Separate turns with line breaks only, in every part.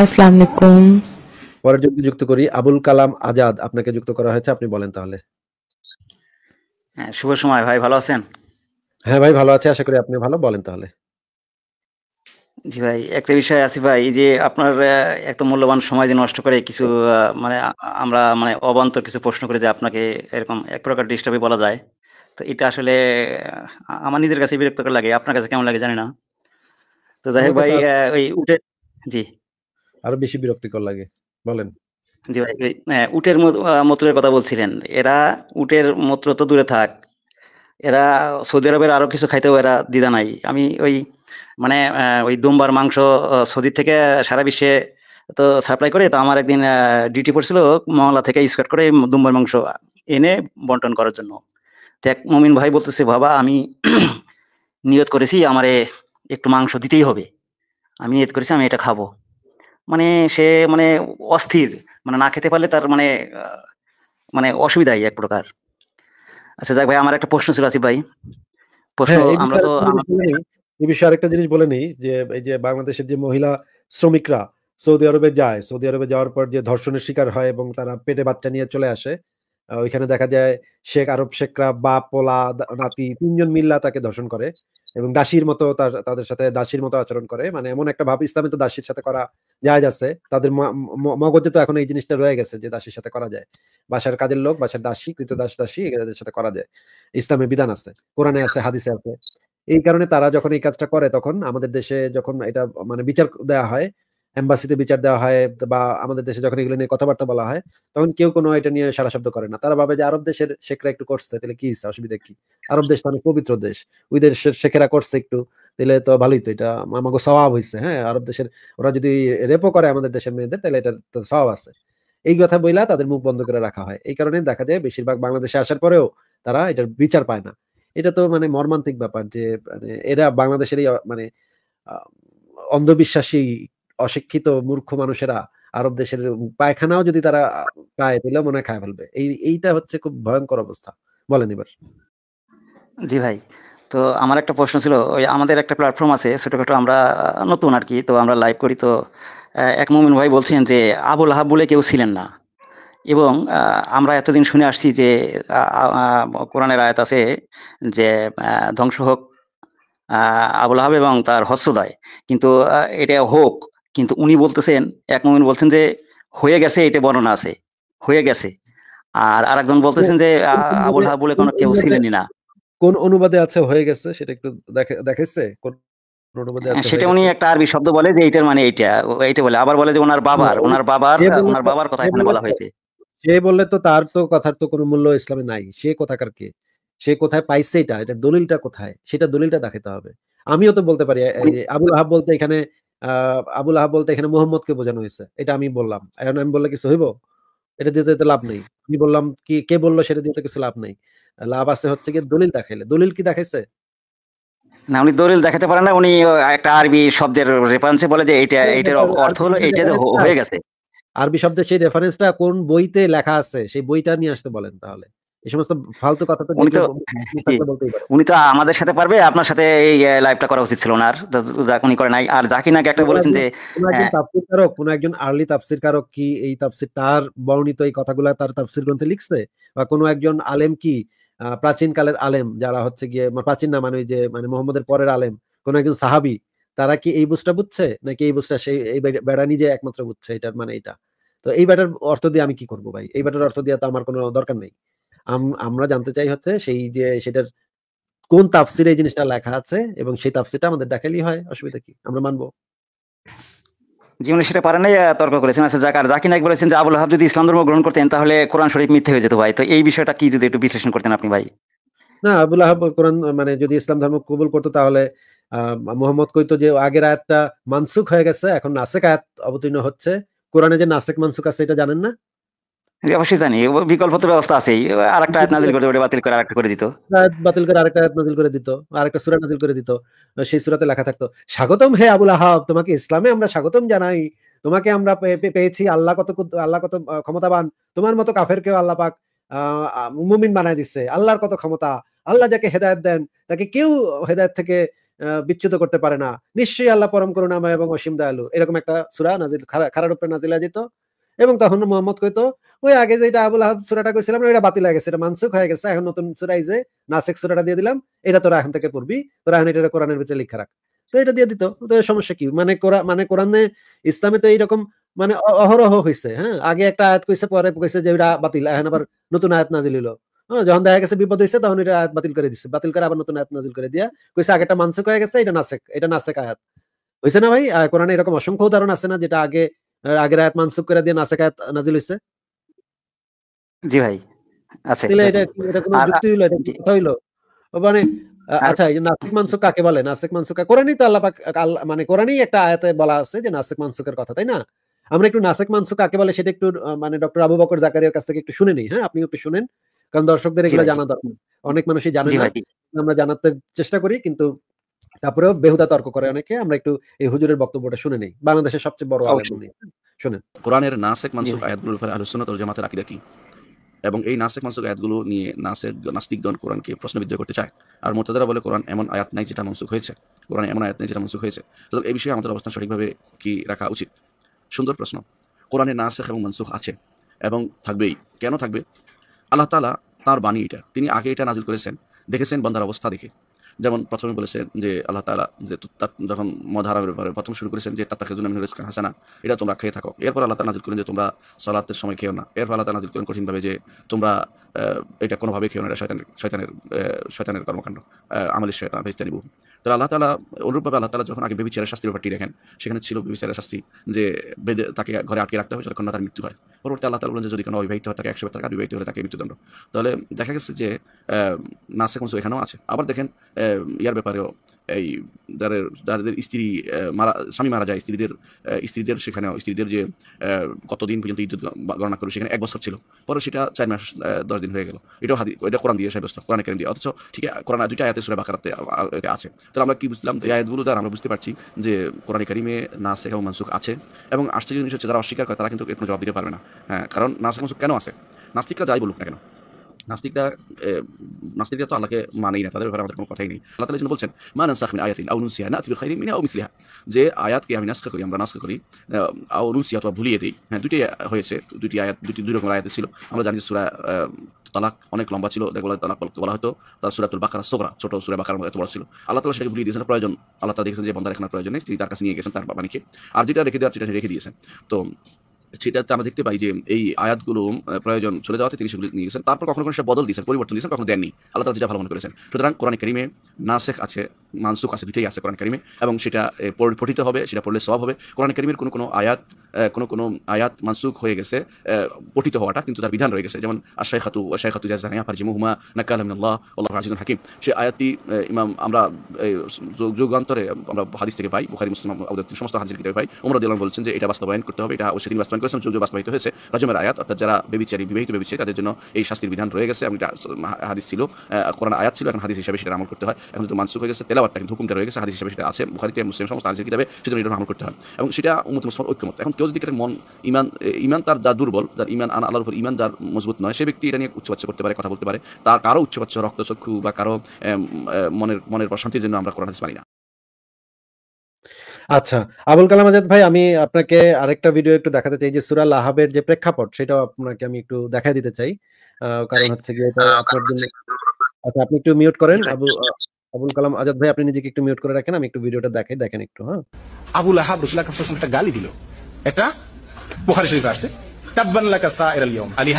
আসসালামু
পরের জন্য যুক্ত করি আবুল কালাম আজাদ আপনাকে যুক্ত করা হয়েছে আপনি
বলেন তাহলে হ্যাঁ, শুভ সময় ভাই ভালো আছেন
হ্যাঁ ভাই ভালো আছে আশা করি আপনি ভালো বলেন তাহলে
জি ভাই একটা বিষয় আছে ভাই যে আপনার মূল্যবান সময় যে নষ্ট করে কিছু মানে আমরা মানে অবান্তর কিছু প্রশ্ন করে যে আপনাকে এরকম এক প্রকার ডিস্টার্বই বলা যায় তো এটা আসলে আমার নিজের কাছে বিরক্তকর লাগে আপনার কাছে কেমন লাগে জানি না তো যাই হোক ভাই ওই উঠে জি
আরো বেশি বিরক্তিকর লাগে বলেন
জি ভাই হ্যাঁ, উটের মূত্রের কথা বলছিলেন এরা উটের মূত্র তো দূরে থাক এরা সৌদি আরবের আরো কিছু খাইতেও এরা দ্বিধা নাই আমি ওই মানে ওই দুম্বার মাংস সৌদি থেকে সারা বিশ্বে তো সাপ্লাই করে তো আমার একদিন ডিউটি পড়ছিল মহলা থেকে স্কোয়ার করে দুম্বার মাংস এনে বন্টন করার জন্য এক মমিন ভাই বলতেছে বাবা আমি নিয়ত করেছি আমারে একটু মাংস দিতেই হবে আমি নিয়ত করেছি আমি এটা খাবো মানে সে মানে অস্থির মানে না খেতে পারলে তার মানে মানে অসুবিধাই এক প্রকার আচ্ছা যাক ভাই আমার একটা প্রশ্ন ছিল আসিফ ভাই প্রশ্ন হ্যাঁ, আমরা তো
এই বিষয়ে আরেকটা জিনিস বলে নিই যে এই যে বাংলাদেশের যে মহিলা শ্রমিকরা সৌদি আরবে যায় সৌদি আরবে যাওয়ার পর যে ধর্ষণের শিকার হয় এবং তারা পেটে বাচ্চা নিয়ে চলে আসে ওইখানে দেখা যায় শেখ আরব শেখরা বা পোলা নাতি তিনজন মিল্লা তাকে ধর্ষণ করে এবং দাসীর মতো তাদের সাথে দাসীর মতো আচরণ করে মানে এমন একটা ভাব ইসলামে তো দাসীর সাথে করা যায় যাচ্ছে তাদের মগজে তো এখন এই জিনিসটা রয়ে গেছে যে দাসীর সাথে করা যায় বাসার কাজের লোক বাসার দাসী কৃত দাস দাসী এদের সাথে করা যায় ইসলামে বিধান আছে কোরআনে আছে হাদিসে আছে এই কারণে তারা যখন এই কাজটা করে তখন আমাদের দেশে যখন এটা মানে বিচার দেয়া হয় এম্বাসিতে বিচার দেওয়া হয় বা আমাদের দেশে যখন এগুলো নিয়ে কথাবার্তা বলা হয় তখন কেউ কোনো এটা নিয়ে সারা শব্দ করে না তারা ভাবে যে আরব দেশের শেখরা একটু করছে তাহলে কি অসুবিধা কি আরব দেশ মানে পবিত্র দেশ ওই দেশের শেখেরা করছে একটু তাহলে তো ভালোই তো এটা আমাকে স্বভাব হয়েছে হ্যাঁ আরব দেশের ওরা যদি রেপো করে আমাদের দেশের মেয়েদের তাহলে এটা তো স্বভাব আছে এই কথা বইলা তাদের মুখ বন্ধ করে রাখা হয় এই কারণে দেখা যায় বেশিরভাগ বাংলাদেশে আসার পরেও তারা এটার বিচার পায় না এটা তো মানে মর্মান্তিক ব্যাপার যে মানে এরা বাংলাদেশের মানে অন্ধবিশ্বাসী অশিক্ষিত মূর্খ মানুষেরা আরব দেশের পায়খানাও যদি তারা পায় তাহলে মনে খায় ফেলবে এই এইটা হচ্ছে খুব ভয়ঙ্কর অবস্থা বলেন এবার জি ভাই
তো আমার একটা প্রশ্ন ছিল ওই আমাদের একটা প্ল্যাটফর্ম আছে ছোটখাটো আমরা নতুন আর কি তো আমরা লাইভ করি তো এক মোমিন ভাই বলছেন যে আবুল আহাব বলে কেউ ছিলেন না এবং আমরা এতদিন শুনে আসছি যে কোরআনের আয়াত আছে যে ধ্বংস হোক আবুল আহাব এবং তার হস্যদয় কিন্তু এটা হোক কিন্তু উনি বলতেছেন এক মোমেন বলছেন যে হয়ে গেছে এটা বর্ণনা আছে হয়ে গেছে আর আরেকজন বলতেছেন যে আবুল হাব বলে কোনো কেউ ছিলেনই না
কোন অনুবাদে আছে হয়ে গেছে সেটা একটু দেখেছে কোন সেটা উনি একটা
আরবি শব্দ বলে যে মানে বলে আবার বলে যে ওনার বাবার ওনার বাবার ওনার বাবার কথা এখানে বলা হয়েছে
সে বললে তো তার তো কথার তো কোনো মূল্য ইসলামে নাই সে কথাকার কে সে কোথায় পাইছে এটা এটা দলিলটা কোথায় সেটা দলিলটা দেখাতে হবে আমিও তো বলতে পারি আবুল আহাব বলতে এখানে আবুল আহাব বলতে এখানে মোহাম্মদকে বোঝানো হয়েছে এটা আমি বললাম এখন আমি বললে কিছু হইব এটা দিতে তো লাভ নেই আমি বললাম কি কে বললো সেটা দিতে কিছু লাভ নেই লাভ আছে হচ্ছে কি দলিল দেখাইলে দলিল কি দেখাইছে
না উনি দলিল দেখাতে পারেন না উনি একটা আরবি শব্দের রেফারেন্সে বলে যে হ্যাঁ, এটা এটার অর্থ হলো এটা হয়ে গেছে
আরবি শব্দের সেই রেফারেন্সটা কোন বইতে লেখা আছে সেই বইটা নিয়ে আসতে বলেন তাহলে এই সমস্ত ফালতু কথা তো উনি তো হ্যাঁ,
উনি তো আমাদের সাথে পারবে আপনার সাথে এই লাইভটা করা উচিত ছিল ওনার যা উনি করে নাই আর জাকির নাকি একটা বলেছেন যে
তাফসিরকারক কোন একজন আর্লি হ্যাঁ। তাফসিরকারক কি এই তাফসির তার বর্ণিত এই কথাগুলা তার তাফসির গ্রন্থে লিখছে বা কোন একজন আলেম কি প্রাচীন কালের আলেম যারা হচ্ছে গিয়ে প্রাচীন না মানে যে মানে মোহাম্মদের পরের আলেম কোন একজন সাহাবি তারা কি এই বুঝটা বুঝছে নাকি এই বুঝটা সেই এই বেড়া নিজে একমাত্র বুঝছে এটার মানে এটা তো এই ব্যাটার অর্থ দিয়ে আমি কি করব ভাই এই ব্যাটার অর্থ দিয়ে তো আমার কোনো দরকার নেই আমরা জানতে চাই হচ্ছে সেই যে সেটার কোন তাফসিরে এই জিনিসটা লেখা আছে এবং সেই তাফসিরটা আমাদের দেখালেই হয় অসুবিধা কি আমরা মানবো
জীবনে সেটা পারে নাই তর্ক করেছেন আচ্ছা জাকার বলেছেন যে আবুল হাব যদি ইসলাম ধর্ম গ্রহণ করতেন তাহলে কোরআন শরীফ মিথ্যে হয়ে যেত ভাই তো এই বিষয়টা কি যদি একটু বিশ্লেষণ করতেন আপনি ভাই
না আবুল আহাব কোরআন মানে যদি ইসলাম ধর্ম কবুল করতো তাহলে মোহাম্মদ কইতো যে আগের আয়াতটা মানসুক হয়ে গেছে এখন নাসেক আয়াত অবতীর্ণ হচ্ছে কোরআনে যে নাসেক মানসুক আছে এটা জানেন না
অবশ্যই জানি বিকল্প তো ব্যবস্থা আছেই আর একটা আয়াত নাজিল বাতিল করে আরেকটা করে দিত
বাতিল করে আরেকটা আয়াত নাজিল করে দিত আরেকটা নাজিল করে দিত সেই লেখা থাকতো স্বাগতম হে আবুল আহাব তোমাকে ইসলামে আমরা স্বাগতম জানাই তোমাকে আমরা পেয়েছি আল্লাহ কত আল্লাহ কত ক্ষমতাবান তোমার মতো আল্লাহ পাক মুমিন বানায় দিচ্ছে আল্লাহর কত ক্ষমতা আল্লাহ যাকে হেদায়েত দেন তাকে কেউ হেদায়েত থেকে বিচ্যুত করতে পারে না নিশ্চয়ই আল্লাহ পরম করুণাময় এবং অসীম দয়ালু এরকম একটা সুরা নাজিল খারাপ নাজিলা যেত এবং তখন মোহাম্মদ কইতো ওই আগে যেটা আবুল আহাব সুরাটা কইছিলাম না এটা বাতিল হয়ে গেছে এটা মানসুখ হয়ে গেছে এখন নতুন সুরাই যে নাসেক সুরাটা দিয়ে দিলাম এটা তোরা এখন থেকে পড়বি তোরা এখন এটা কোরআনের ভিতরে লিখে রাখ তো এটা দিয়ে দিত তো সমস্যা কি মানে কোরআন মানে কোরআনে ইসলামে তো এইরকম মানে অহরহ হয়েছে হ্যাঁ আগে একটা আয়াত কইছে পরে কইছে যে এটা বাতিল এখন আবার নতুন আয়াত নাজিল হলো হ্যাঁ যখন দেখা গেছে বিপদ হয়েছে তখন এটা আয়াত বাতিল করে দিছে বাতিল করে আবার নতুন আয়াত নাজিল করে দিয়া কইছে আগেটা মানসুক হয়ে গেছে এটা নাসেক এটা নাসেক আয়াত হয়েছে না ভাই কোরআনে এরকম অসংখ্য উদাহরণ আছে না যেটা আগে আগের আয়াত মানসুব করে দিয়ে আয়াত নাজিল হইছে
জি ভাই আচ্ছা এটা এটা কোনো
যুক্তি কথা মানে আচ্ছা কাকে বলে কোরআনই তো আল্লাহ মানে কোরআনই একটা আয়াতে বলা আছে যে নাসিক মানসুকের কথা তাই না আমরা একটু নাসিক মানসুক কাকে বলে সেটা একটু মানে ডক্টর আবু বকর জাকারিয়ার কাছ থেকে একটু শুনে নিই হ্যাঁ আপনি একটু শুনেন কারণ দর্শকদের এগুলো জানা দরকার অনেক মানুষই জানে আমরা জানাতে চেষ্টা করি কিন্তু তারপরেও বেহুদা তর্ক করে অনেকে আমরা একটু এই হুজুরের বক্তব্যটা শুনে নেই বাংলাদেশের সবচেয়ে বড় আলেম উনি
শুনেন কোরআনের নাসিক মানসুক আয়াতগুলো আয়াতগুলোর আহলে সুন্নাত ওয়াল জামাতের আকীদা কি এবং এই নাসিক মানসুক আয়াতগুলো নিয়ে নাসেক নাস্তিকগণ কোরআনকে প্রশ্নবিদ্ধ করতে চায় আর মোর্তাদারা বলে কোরআন এমন আয়াত নাই যেটা মানসুক হয়েছে কোরআন এমন আয়াত নাই যেটা মানসুক হয়েছে তাহলে এই বিষয়ে আমাদের অবস্থান সঠিকভাবে কি রাখা উচিত সুন্দর প্রশ্ন কোরআনে নাসিক এবং মানসুক আছে এবং থাকবেই কেন থাকবে আল্লাহ তালা তার বাণী এটা তিনি আগে এটা নাজিল করেছেন দেখেছেন বন্দার অবস্থা দেখে যেমন প্রথমে বলেছেন যে আল্লাহ তালা যে যখন মদ হারামের ব্যাপারে প্রথম শুরু করেছেন যে তাত্তা খেজুন আমিনুল ইসকান হাসানা এটা তোমরা খেয়ে থাকো এরপর আল্লাহ তালা নাজির করেন যে তোমরা সলাতের সময় খেয়েও না এরপর আল্লাহ তালা নাজির করেন কঠিনভাবে যে তোমরা এটা কোনোভাবেই খেয়েও না এটা শয়তানের শয়তানের শয়তানের কর্মকাণ্ড আমলের শয়তান ভেস্তানিবু তাহলে আল্লাহ তালা অনুরূপভাবে আল্লাহ তালা যখন আগে বেবিচারের শাস্তির ব্যাপারটি দেখেন সেখানে ছিল বেবিচারের শাস্তি যে বেদে তাকে ঘরে আটকে রাখতে হবে যখন না তার মৃত্যু হয় পরবর্তী আল্লাহ তালা বলেন যে যদি কোনো অবিবাহিত হয় তাকে একশো টাকা বিবাহিত হলে তাকে মৃত্যুদণ্ড তাহলে দেখা গেছে যে নাসে কোনো এখানেও আছে আবার দেখেন ইয়ার ব্যাপারেও এই যাদের যাদের স্ত্রী মারা স্বামী মারা যায় স্ত্রীদের স্ত্রীদের সেখানে স্ত্রীদের যে কতদিন পর্যন্ত ঈদ গণনা করবে সেখানে এক বছর ছিল পরে সেটা চার মাস দশ দিন হয়ে গেল এটাও হাদি এটা কোরআন দিয়ে সাব্যস্ত কোরআন কেন দিয়ে অথচ ঠিক আছে কোরআন দুইটা আয়াতে সুরে বাকারাতে আছে তাহলে আমরা কি বুঝলাম এই আয়াতগুলো দ্বারা আমরা বুঝতে পারছি যে কোরআন কারিমে নাস এবং মানসুখ আছে এবং আশ্চর্য জিনিস হচ্ছে যারা অস্বীকার করে তারা কিন্তু কোনো জবাব দিতে পারবে না হ্যাঁ কারণ নাস মানসুখ কেন আছে নাস্তিকরা যাই বলুক না কেন নাস্তিকরা নাস্তিকরা তো আল্লাহকে মানেই না তাদের ব্যাপারে আমাদের কোনো কথাই নেই আল্লাহ তালা যেন বলছেন মা নাসাহ মিন আয়াতিন আউ নুসিয়া না খাই মিনা আউ মিসলিহা যে আয়াতকে আমি নাস্কা করি আমরা নাস্কা করি আউ নুসিয়া তো ভুলিয়ে দিই হ্যাঁ দুটি হয়েছে দুটি আয়াত দুটি দুই রকমের আয়াত ছিল আমরা জানি সুরা তালাক অনেক লম্বা ছিল দেখো তালাক বলা হতো তার সুরাতুল বাকার সোগরা ছোট সুরা বাকার এত বড় ছিল আল্লাহ তালা সেটাকে ভুলিয়ে দিয়েছেন প্রয়োজন আল্লাহ তালা দেখেছেন যে বন্ধার এখানে প্রয়োজন নেই তিনি তার কাছে নিয়ে গেছেন তার বাবানিকে আর যেটা রেখে দেওয়ার সেটা রেখে দিয়েছেন তো সেটাতে আমরা দেখতে পাই যে এই আয়াতগুলো প্রয়োজন চলে যাওয়াতে তিনি সেগুলি নিয়ে গেছেন তারপর কখনো কোনো সে বদল দিয়েছেন পরিবর্তন দিয়েছেন কখনো দেননি আল্লাহ তালা যা ভালো মনে করেছেন সুতরাং কোরআন করিমে নাসেখ আছে মানসুখ আছে দুটাই আছে কোরআন কারিমে এবং সেটা পঠিত হবে সেটা পড়লে সব হবে কোরআন কারিমের কোনো কোনো আয়াত কোনো কোনো আয়াত মানসুখ হয়ে গেছে পঠিত হওয়াটা কিন্তু তার বিধান রয়ে গেছে যেমন আশাই খাতু আশাই খাতু জাহানিয়া নাকাল আহমিনাল্লাহ আল্লাহ আজিজুল হাকিম সে আয়াতটি ইমাম আমরা যুগান্তরে আমরা হাদিস থেকে পাই বুখারি মুসলিম সমস্ত হাজির কিতাবে পাই ওমরা দিলাম বলছেন যে এটা বাস্তবায়ন করতে হবে এটা সেদিন বাস্তবায়ন করেছেন যুগ বাস্তবায়িত হয়েছে রাজমের আয়াত অর্থাৎ যারা বেবিচারী বিবাহিত বেবিচারী তাদের জন্য এই শাস্তির বিধান রয়ে গেছে এবং এটা হাদিস ছিল কোরআন আয়াত ছিল এখন হাদিস হিসাবে সেটা আমল করতে হয় এখন যদি মানসুখ হয়ে গেছে তেলাবারটা কিন্তু হুকুমটা রয়ে গেছে হাদিস হিসাবে সেটা আছে মুখারিতে মুসলিম সমস্ত হাদিসের কিতাবে সেজন্য এটা আমল করতে হয় এবং সেটা উন্নত মুসলমান ঐক্যমত এখন কেউ যদি মন ইমান ইমান তার যা দুর্বল যার ইমান আন আলার উপর ইমান যার মজবুত নয় সে ব্যক্তি এটা নিয়ে উচ্চবাচ্য করতে পারে কথা বলতে পারে তার কারো উচ্চবাচ্য রক্তচক্ষু বা কারো মনের মনের প্রশান্তির জন্য আমরা করা পারি না
আচ্ছা আবুল কালাম আজাদ ভাই আমি আপনাকে আরেকটা ভিডিও একটু দেখাতে চাই যে সুরাল আহাবের যে প্রেক্ষাপট সেটাও আপনাকে আমি একটু দেখাই দিতে চাই কারণ হচ্ছে গিয়ে আপনার জন্য আচ্ছা আপনি একটু মিউট করেন আবু আবুল কালাম আজাদ ভাই আপনি নিজেকে একটু মিউট করে রাখেন আমি একটু ভিডিওটা দেখাই দেখেন একটু হ্যাঁ আবুল আহাব রসুল আকরাম একটা গালি দিল এটা বুখারী শরীফে আছে তাব্বান লাকা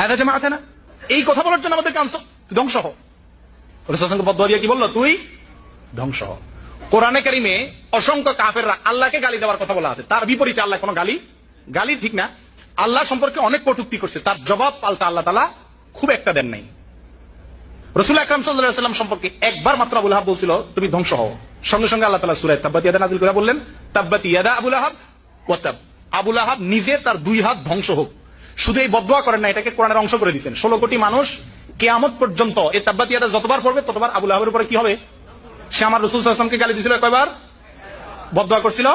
হাদা এই কথা বলার
জন্য আমাদের তুই ধ্বংস হ রসুল সাল্লাল্লাহু কি বললো তুই ধ্বংস হ কোরআনে কারিমে অসংখ্য কাফেররা আল্লাহকে গালি দেওয়ার কথা বলা আছে তার বিপরীতে আল্লাহ কোনো গালি গালি ঠিক না আল্লাহ সম্পর্কে অনেক কটুক্তি করছে তার জবাব পাল্টা আল্লাহ তালা খুব একটা দেন নাই রসুল আকরাম সাল্লাম সম্পর্কে একবার মাত্র আবুল হাব বলছিল তুমি ধ্বংস হও সঙ্গে সঙ্গে আল্লাহ তালা সুরাই তাব্বাত ইয়াদা নাজিল করে বললেন তাব্বাত ইয়াদা আবুল আহাব ওয়াতাব আবুল আহাব নিজে তার দুই হাত ধ্বংস হোক শুধু এই বদুয়া করেন না এটাকে কোরআনের অংশ করে দিচ্ছেন ষোলো কোটি মানুষ কেয়ামত পর্যন্ত এই তাব্বাত ইয়াদা যতবার পড়বে ততবার আবুল আহাবের উপরে কি হবে সে আমার রসুল আসলামকে গালি দিয়েছিল কয়বার বদুয়া করছিল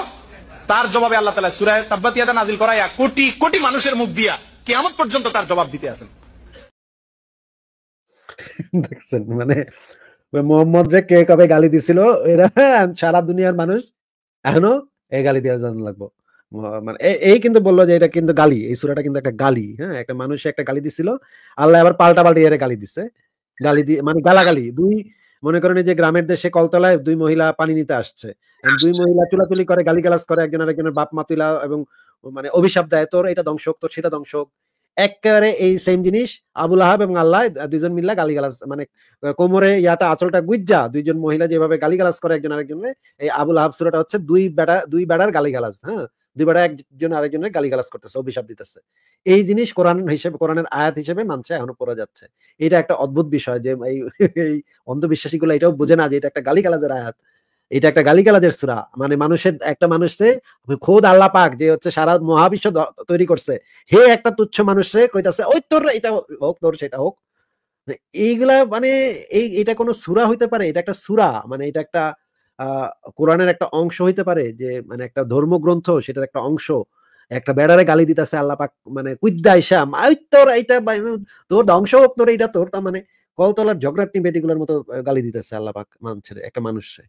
তার জবাবে আল্লাহ তালা সুরায় তাব্বাত ইয়াদা নাজিল
করাইয়া কোটি কোটি মানুষের মুখ দিয়া কেয়ামত পর্যন্ত তার জবাব দিতে আসেন দেখছেন মানে মোহাম্মদ রে কে কবে গালি দিছিল এরা সারা দুনিয়ার মানুষ এখনো এই গালি দেওয়া জানতে লাগবো মানে এই কিন্তু বললো যে এটা কিন্তু গালি এই সুরাটা কিন্তু একটা গালি হ্যাঁ একটা মানুষে একটা গালি দিছিল আল্লাহ আবার পাল্টা পাল্টি এর গালি দিছে গালি দিয়ে মানে গালাগালি দুই মনে করেন যে গ্রামের দেশে কলতলায় দুই মহিলা পানি নিতে আসছে দুই মহিলা চুলাচুলি করে গালি গালাস করে একজনের একজনের বাপ মাতিলা এবং মানে অভিশাপ দেয় তোর এটা ধ্বংস তোর সেটা ধ্বংস একেবারে এই সেম জিনিস আবুল আহাব এবং আল্লাহ দুইজন মিল্লা গালি গালাস মানে কোমরে ইয়াটা আচলটা গুজ্জা দুইজন মহিলা যেভাবে গালি গালাস করে একজন আরেকজনের এই আবুল আহাব সুরাটা হচ্ছে দুই বেড়া দুই বেড়ার গালি গালাস হ্যাঁ দুই বেড়া একজন আরেকজনের গালি গালাস করতেছে অভিশাপ দিতেছে এই জিনিস কোরআন হিসেবে কোরআনের আয়াত হিসেবে মানছে এখনো পড়া যাচ্ছে এটা একটা অদ্ভুত বিষয় যে এই অন্ধবিশ্বাসী গুলো এটাও বোঝে না যে এটা একটা গালি গালাজের আয়াত এটা একটা গালিগালাজের সুরা মানে মানুষের একটা মানুষে খোদ আল্লাহ পাক যে হচ্ছে সারা মহাবিশ্ব তৈরি করছে হে একটা তুচ্ছ মানুষে কইতাছে ওই তোর এটা হোক তোর সেটা হোক মানে এইগুলা মানে এই এটা কোনো সুরা হইতে পারে এটা একটা সুরা মানে এটা একটা কোরআনের একটা অংশ হইতে পারে যে মানে একটা ধর্মগ্রন্থ সেটার একটা অংশ একটা বেড়ারে গালি দিতেছে আল্লাহ পাক মানে কুদ্দা ইসাম ওই তোর এটা তোর ধ্বংস হোক তোর এটা তোর তা মানে কলতলার ঝগড়াটনি বেটিগুলোর মতো গালি দিতেছে আল্লাহ পাক মানুষের একটা মানুষে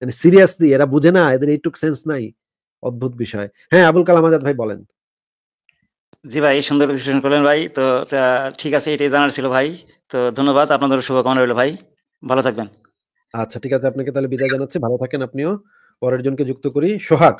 মানে সিরিয়াসলি এরা বুঝে না এদের এইটুক সেন্স নাই অদ্ভুত বিষয় হ্যাঁ আবুল কালাম আজাদ ভাই বলেন
জি ভাই সুন্দর বিশ্লেষণ করলেন ভাই তো ঠিক আছে এটাই জানার ছিল ভাই তো ধন্যবাদ আপনাদের শুভকামনা রইল ভাই ভালো থাকবেন
আচ্ছা ঠিক আছে আপনাকে তাহলে বিদায় জানাচ্ছি ভালো থাকেন আপনিও পরের জনকে যুক্ত করি সোহাগ